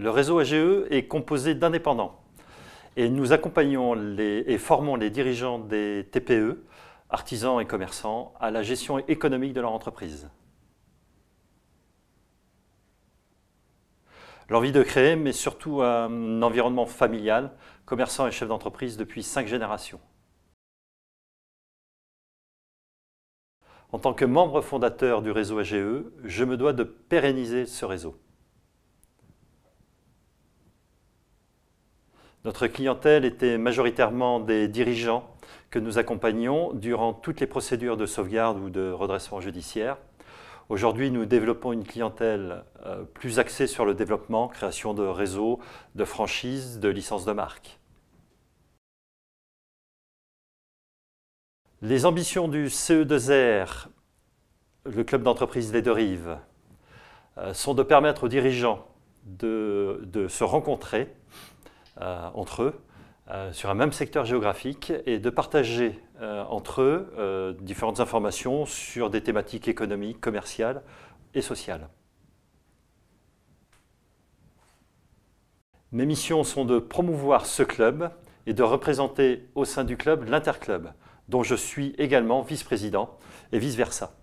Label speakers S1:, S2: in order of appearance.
S1: Le réseau AGE est composé d'indépendants et nous accompagnons et formons les dirigeants des TPE, artisans et commerçants, à la gestion économique de leur entreprise. L'envie de créer, mais surtout un environnement familial, commerçant et chef d'entreprise depuis cinq générations. En tant que membre fondateur du réseau AGE, je me dois de pérenniser ce réseau. Notre clientèle était majoritairement des dirigeants que nous accompagnons durant toutes les procédures de sauvegarde ou de redressement judiciaire. Aujourd'hui, nous développons une clientèle euh, plus axée sur le développement, création de réseaux, de franchises, de licences de marque. Les ambitions du CE2R, le club d'entreprise des deux rives, euh, sont de permettre aux dirigeants de se rencontrer, euh, entre eux euh, sur un même secteur géographique et de partager euh, entre eux différentes informations sur des thématiques économiques, commerciales et sociales. Mes missions sont de promouvoir ce club et de représenter au sein du club l'Interclub, dont je suis également vice-président et vice-versa.